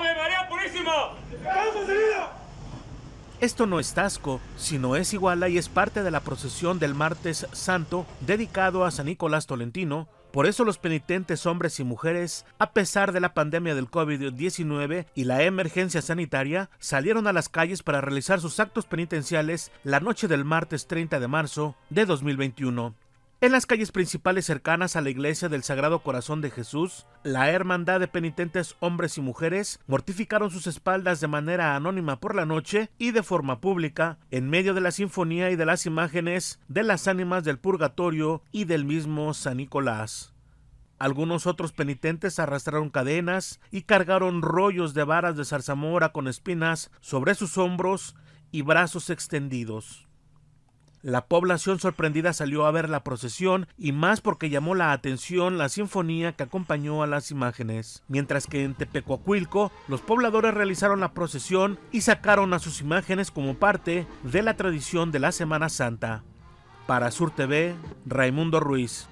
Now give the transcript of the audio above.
María Esto no es Tasco, sino es Iguala y es parte de la procesión del martes santo dedicado a San Nicolás Tolentino. Por eso los penitentes hombres y mujeres, a pesar de la pandemia del COVID-19 y la emergencia sanitaria, salieron a las calles para realizar sus actos penitenciales la noche del martes 30 de marzo de 2021. En las calles principales cercanas a la iglesia del Sagrado Corazón de Jesús, la hermandad de penitentes hombres y mujeres mortificaron sus espaldas de manera anónima por la noche y de forma pública, en medio de la sinfonía y de las imágenes de las ánimas del purgatorio y del mismo San Nicolás. Algunos otros penitentes arrastraron cadenas y cargaron rollos de varas de zarzamora con espinas sobre sus hombros y brazos extendidos. La población sorprendida salió a ver la procesión y más porque llamó la atención la sinfonía que acompañó a las imágenes. Mientras que en Tepecuacuilco, los pobladores realizaron la procesión y sacaron a sus imágenes como parte de la tradición de la Semana Santa. Para Sur TV, Raimundo Ruiz.